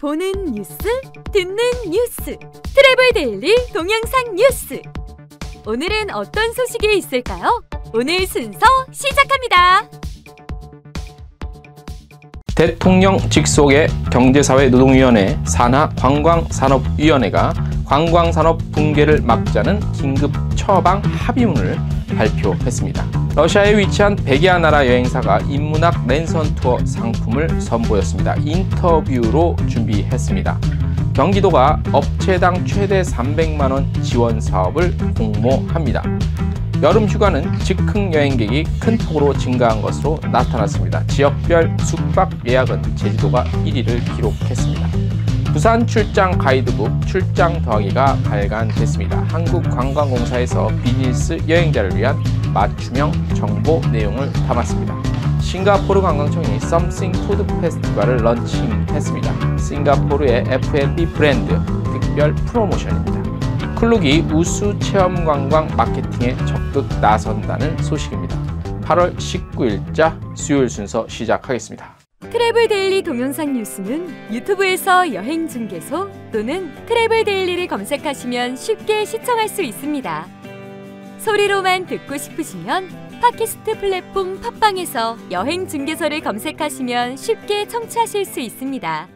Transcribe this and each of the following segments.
보는 뉴스, 듣는 뉴스, 트래블 데일리 동영상 뉴스. 오늘은 어떤 소식이 있을까요? 오늘 순서 시작합니다. 대통령 직속의 경제사회노동위원회 산하 관광산업위원회가 관광산업 붕괴를 막자는 긴급 처방 합의문을 발표했습니다. 러시아에 위치한 1 0 나라 여행사가 인문학 랜선 투어 상품을 선보였습니다. 인터뷰로 준비했습니다. 경기도가 업체당 최대 300만 원 지원 사업을 공모합니다. 여름 휴가는 즉흥 여행객이 큰 폭으로 증가한 것으로 나타났습니다. 지역별 숙박 예약은 제주도가 1위를 기록했습니다. 부산 출장 가이드북 출장 더하기가 발간됐습니다. 한국관광공사에서 비즈니스 여행자를 위한 맞춤형 정보 내용을 담았습니다. 싱가포르 관광청이 썸씽 푸드 페스티벌을 런칭했습니다. 싱가포르의 F&B 브랜드 특별 프로모션입니다. 클룩이 우수 체험 관광 마케팅에 적극 나선다는 소식입니다. 8월 19일자 수요일 순서 시작하겠습니다. 트래블 데일리 동영상 뉴스는 유튜브에서 여행 중개소 또는 트래블 데일리를 검색하시면 쉽게 시청할 수 있습니다. 소리로만 듣고 싶으시면 팟캐스트 플랫폼 팟빵에서 여행 중개소를 검색하시면 쉽게 청취하실 수 있습니다.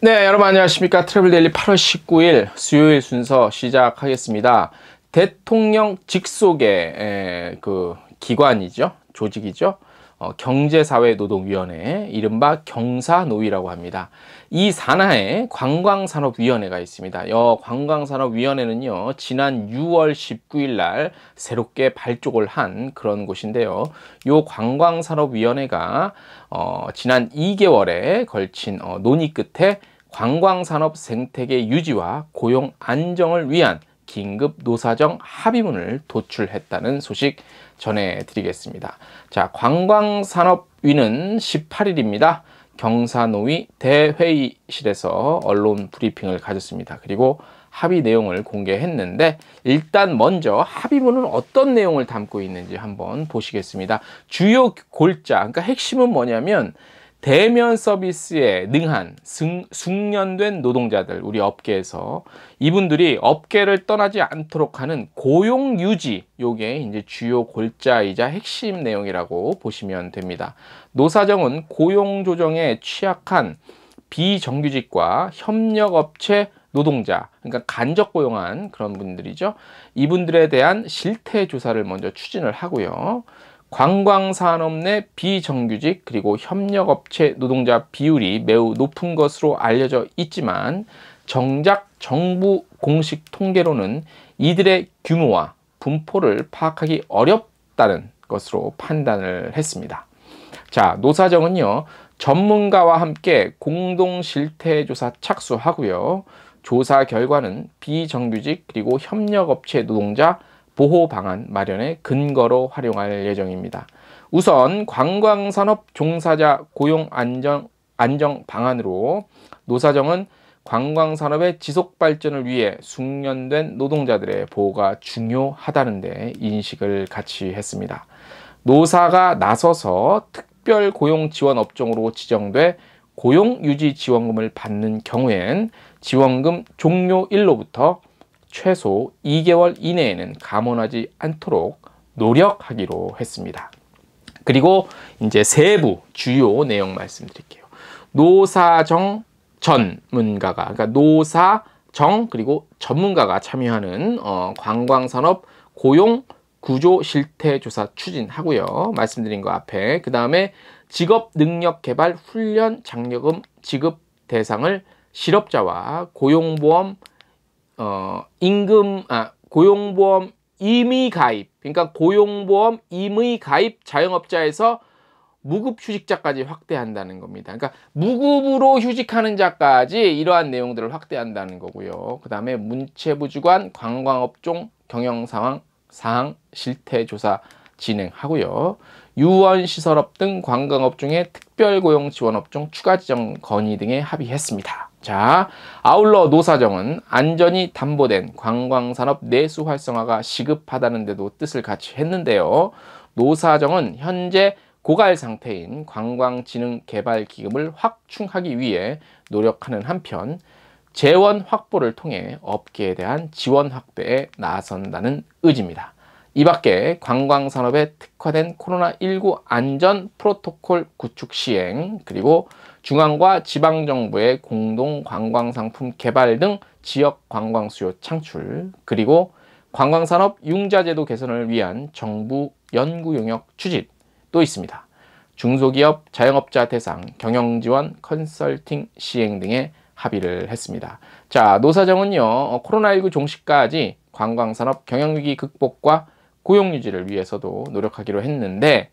네, 여러분 안녕하십니까? 트래블 데일리 8월 19일 수요일 순서 시작하겠습니다. 대통령 직속의 에, 그 기관이죠. 조직이죠. 어, 경제사회노동위원회, 이른바 경사노위라고 합니다. 이 산하에 관광산업위원회가 있습니다. 여 관광산업위원회는요, 지난 6월 19일 날 새롭게 발족을 한 그런 곳인데요. 요 관광산업위원회가 어, 지난 2개월에 걸친 어, 논의 끝에 관광산업 생태계 유지와 고용 안정을 위한 긴급 노사정 합의문을 도출했다는 소식 전해드리겠습니다. 자, 관광산업위는 18일입니다. 경사노위 대회의실에서 언론 브리핑을 가졌습니다. 그리고 합의 내용을 공개했는데 일단 먼저 합의문은 어떤 내용을 담고 있는지 한번 보시겠습니다. 주요 골자, 그러니까 핵심은 뭐냐면 대면 서비스에 능한 승, 숙련된 노동자들 우리 업계에서 이분들이 업계를 떠나지 않도록 하는 고용 유지 요게 이제 주요 골자이자 핵심 내용이라고 보시면 됩니다. 노사정은 고용 조정에 취약한 비정규직과 협력업체 노동자, 그러니까 간접 고용한 그런 분들이죠. 이분들에 대한 실태 조사를 먼저 추진을 하고요. 관광산업 내 비정규직 그리고 협력업체 노동자 비율이 매우 높은 것으로 알려져 있지만 정작 정부 공식 통계로는 이들의 규모와 분포를 파악하기 어렵다는 것으로 판단을 했습니다. 자, 노사정은요. 전문가와 함께 공동 실태 조사 착수하고요. 조사 결과는 비정규직 그리고 협력업체 노동자 보호 방안 마련의 근거로 활용할 예정입니다. 우선 관광산업 종사자 고용 안정, 안정 방안으로 노사정은 관광산업의 지속 발전을 위해 숙련된 노동자들의 보호가 중요하다는데 인식을 같이 했습니다. 노사가 나서서 특별 고용 지원 업종으로 지정돼 고용 유지 지원금을 받는 경우엔 지원금 종료 일로부터 최소 2개월 이내에는 감원하지 않도록 노력하기로 했습니다. 그리고 이제 세부 주요 내용 말씀드릴게요. 노사정 전문가가 그러니까 노사정 그리고 전문가가 참여하는 어, 관광산업 고용 구조 실태 조사 추진하고요. 말씀드린 거 앞에 그 다음에 직업 능력 개발 훈련 장려금 지급 대상을 실업자와 고용보험 어, 임금 아, 고용보험 임의 가입 그러니까 고용보험 임의 가입 자영업자에서 무급 휴직자까지 확대한다는 겁니다. 그러니까 무급으로 휴직하는 자까지 이러한 내용들을 확대한다는 거고요. 그 다음에 문체부 주관 관광업종 경영상황 사항 실태조사 진행하고요. 유원시설업 등 관광업종의 특별고용지원업종 추가 지정 건의 등에 합의했습니다. 자, 아울러 노사정은 안전이 담보된 관광산업 내수 활성화가 시급하다는데도 뜻을 같이 했는데요. 노사정은 현재 고갈 상태인 관광진흥개발기금을 확충하기 위해 노력하는 한편 재원 확보를 통해 업계에 대한 지원 확대에 나선다는 의지입니다. 이 밖에 관광산업에 특화된 코로나19 안전 프로토콜 구축 시행 그리고 중앙과 지방정부의 공동 관광상품 개발 등 지역 관광수요 창출, 그리고 관광산업 융자제도 개선을 위한 정부 연구 용역 추진도 있습니다. 중소기업, 자영업자 대상, 경영지원, 컨설팅 시행 등의 합의를 했습니다. 자, 노사정은요, 어, 코로나19 종식까지 관광산업 경영위기 극복과 고용 유지를 위해서도 노력하기로 했는데,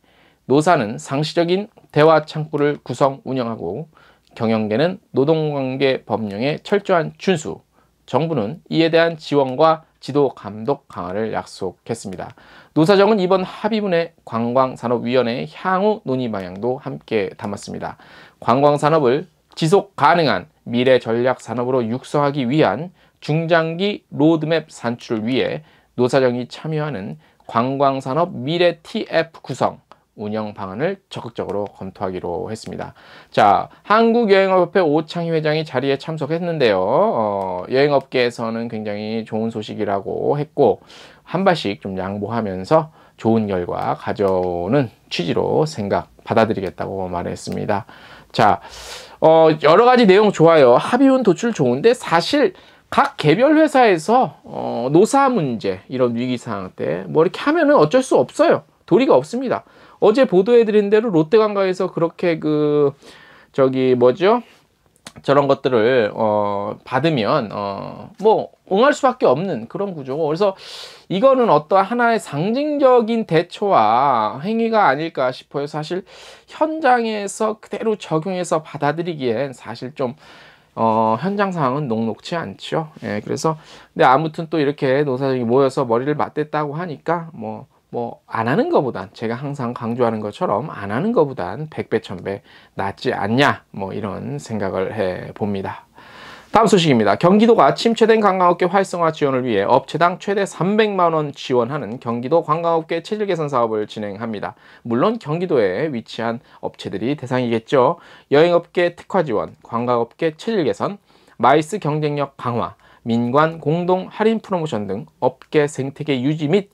노사는 상시적인 대화 창구를 구성 운영하고 경영계는 노동관계 법령에 철저한 준수, 정부는 이에 대한 지원과 지도 감독 강화를 약속했습니다. 노사정은 이번 합의문에 관광산업위원회 향후 논의 방향도 함께 담았습니다. 관광산업을 지속 가능한 미래 전략 산업으로 육성하기 위한 중장기 로드맵 산출을 위해 노사정이 참여하는 관광산업 미래 TF 구성, 운영 방안을 적극적으로 검토하기로 했습니다. 자, 한국여행업협회 오창희 회장이 자리에 참석했는데요. 어, 여행업계에서는 굉장히 좋은 소식이라고 했고 한 발씩 좀 양보하면서 좋은 결과 가져오는 취지로 생각 받아들이겠다고 말했습니다. 자, 어, 여러 가지 내용 좋아요. 합의운 도출 좋은데 사실 각 개별 회사에서 어, 노사 문제 이런 위기 상황 때 뭐 이렇게 하면은 어쩔 수 없어요. 도리가 없습니다. 어제 보도해드린 대로 롯데관광에서 그렇게 그 저기 뭐죠? 저런 것들을 어 받으면 어뭐 응할 수밖에 없는 그런 구조고 그래서 이거는 어떠한 하나의 상징적인 대처와 행위가 아닐까 싶어요. 사실 현장에서 그대로 적용해서 받아들이기엔 사실 좀 어, 현장 상황은 녹록치 않죠. 예, 그래서 근데 아무튼 또 이렇게 노사정이 모여서 머리를 맞댔다고 하니까 뭐 뭐안 하는 것보단 제가 항상 강조하는 것처럼 안 하는 것보단 1 0배천배 낫지 않냐 뭐 이런 생각을 해 봅니다. 다음 소식입니다. 경기도가 침체된 관광업계 활성화 지원을 위해 업체당 최대 300만 원 지원하는 경기도 관광업계 체질 개선 사업을 진행합니다. 물론 경기도에 위치한 업체들이 대상이겠죠. 여행업계 특화 지원, 관광업계 체질 개선, 마이스 경쟁력 강화, 민관 공동 할인 프로모션 등 업계 생태계 유지 및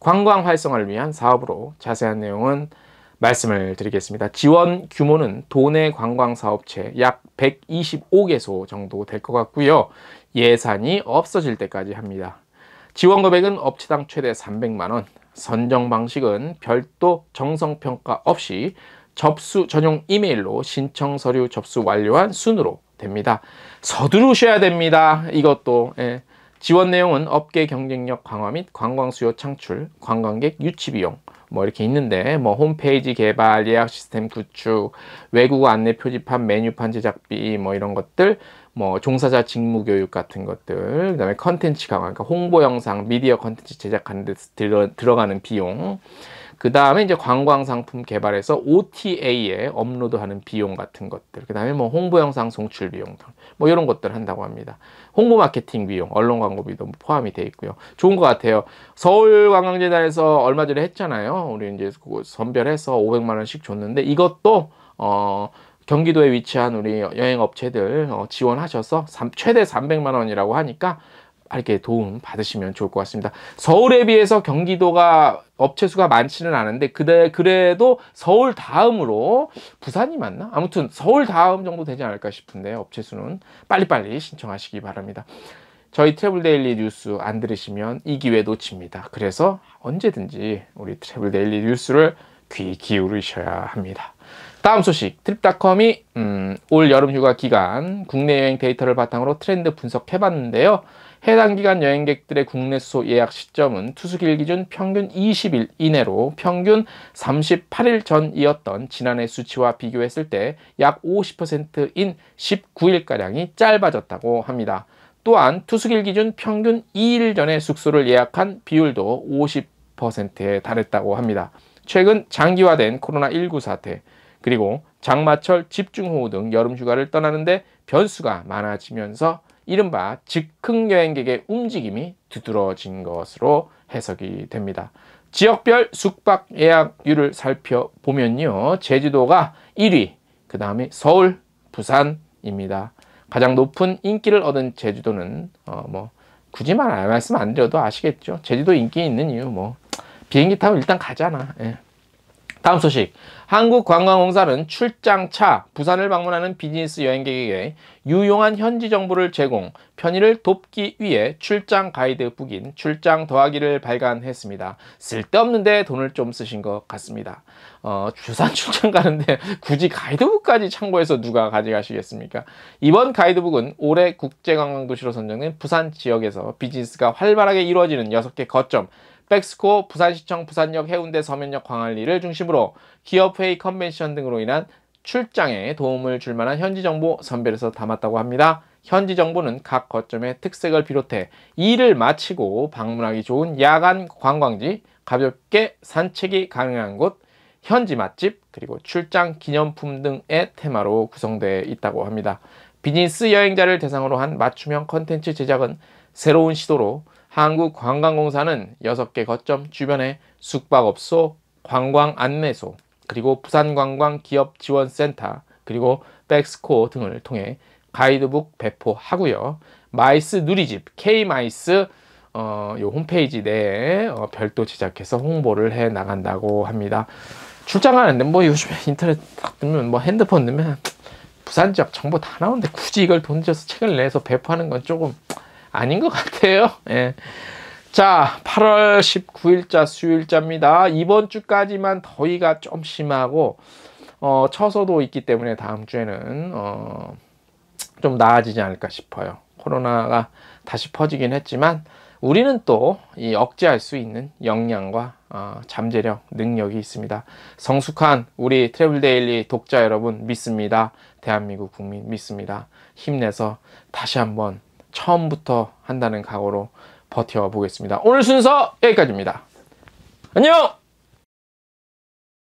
관광 활성화를 위한 사업으로 자세한 내용은 말씀을 드리겠습니다. 지원 규모는 도내 관광사업체 약 125개소 정도 될 것 같고요. 예산이 없어질 때까지 합니다. 지원 금액은 업체당 최대 300만원, 선정 방식은 별도 정성평가 없이 접수 전용 이메일로 신청 서류 접수 완료한 순으로 됩니다. 서두르셔야 됩니다. 이것도 예. 지원 내용은 업계 경쟁력 강화 및 관광 수요 창출, 관광객 유치 비용 뭐 이렇게 있는데 뭐 홈페이지 개발, 예약 시스템 구축, 외국어 안내 표지판, 메뉴판 제작비 뭐 이런 것들 뭐 종사자 직무 교육 같은 것들 그다음에 컨텐츠 강화, 그러니까 홍보 영상, 미디어 컨텐츠 제작하는 데 들어, 들어가는 비용 그 다음에 이제 관광 상품 개발해서 OTA에 업로드하는 비용 같은 것들, 그 다음에 뭐 홍보 영상 송출 비용 등, 뭐 이런 것들 한다고 합니다. 홍보 마케팅 비용, 언론 광고비도 포함이 돼 있고요. 좋은 것 같아요. 서울관광재단에서 얼마 전에 했잖아요. 우리 이제 선별해서 500만 원씩 줬는데 이것도 어. 경기도에 위치한 우리 여행 업체들 어, 지원하셔서 최대 300만 원이라고 하니까 이렇게 도움 받으시면 좋을 것 같습니다. 서울에 비해서 경기도가 업체 수가 많지는 않은데 그대, 그래도 서울 다음으로 부산이 맞나? 아무튼 서울 다음 정도 되지 않을까 싶은데 업체 수는 빨리빨리 신청하시기 바랍니다. 저희 트래블데일리 뉴스 안 들으시면 이 기회 놓칩니다. 그래서 언제든지 우리 트래블데일리 뉴스를 귀 기울이셔야 합니다. 다음 소식 트립닷컴이 음, 올 여름 휴가 기간 국내 여행 데이터를 바탕으로 트렌드 분석해봤는데요. 해당 기간 여행객들의 국내 수소 예약 시점은 투숙일 기준 평균 20일 이내로 평균 38일 전이었던 지난해 수치와 비교했을 때 약 50%인 19일가량이 짧아졌다고 합니다. 또한 투숙일 기준 평균 2일 전에 숙소를 예약한 비율도 50%에 달했다고 합니다. 최근 장기화된 코로나19 사태, 그리고 장마철 집중호우 등 여름휴가를 떠나는데 변수가 많아지면서 이른바 즉흥 여행객의 움직임이 두드러진 것으로 해석이 됩니다. 지역별 숙박 예약률을 살펴보면요. 제주도가 1위, 그 다음에 서울, 부산입니다. 가장 높은 인기를 얻은 제주도는 어, 뭐 굳이 말안 말씀 안 드려도 아시겠죠. 제주도 인기 있는 이유 뭐 비행기 타고 일단 가잖아. 예. 다음 소식 한국관광공사는 출장차 부산을 방문하는 비즈니스 여행객에게 유용한 현지 정보를 제공 편의를 돕기 위해 출장 가이드북인 출장 더하기를 발간했습니다 쓸데없는데 돈을 좀 쓰신 것 같습니다 어, 주산 출장 가는데 굳이 가이드북까지 참고해서 누가 가져가시겠습니까 이번 가이드북은 올해 국제관광도시로 선정된 부산 지역에서 비즈니스가 활발하게 이루어지는 6개 거점 백스코, 부산시청, 부산역, 해운대, 서면역, 광안리를 중심으로 기업회의 컨벤션 등으로 인한 출장에 도움을 줄 만한 현지 정보 선별해서 담았다고 합니다. 현지 정보는 각 거점의 특색을 비롯해 일을 마치고 방문하기 좋은 야간 관광지, 가볍게 산책이 가능한 곳, 현지 맛집, 그리고 출장 기념품 등의 테마로 구성되어 있다고 합니다. 비즈니스 여행자를 대상으로 한 맞춤형 컨텐츠 제작은 새로운 시도로 한국관광공사는 6개 거점 주변에 숙박업소, 관광안내소, 그리고 부산관광기업지원센터, 그리고 백스코 등을 통해 가이드북 배포하고요. 마이스 누리집, K마이스 어, 요 홈페이지 내에 어, 별도 제작해서 홍보를 해 나간다고 합니다. 출장 가는데 뭐 요즘에 인터넷 딱 뜨면 뭐 핸드폰 넣으면 부산 지역 정보 다 나오는데 굳이 이걸 돈들서 책을 내서 배포하는 건 조금 아닌 것 같아요. 예. 자, 8월 19일자 수요일자입니다. 이번 주까지만 더위가 좀 심하고 어, 처서도 있기 때문에 다음 주에는 어, 좀 나아지지 않을까 싶어요. 코로나가 다시 퍼지긴 했지만 우리는 또 이 억제할 수 있는 역량과 어, 잠재력, 능력이 있습니다. 성숙한 우리 트래블 데일리 독자 여러분 믿습니다. 대한민국 국민 믿습니다. 힘내서 다시 한번 처음부터 한다는 각오로 버텨보겠습니다. 오늘 순서 여기까지입니다. 안녕!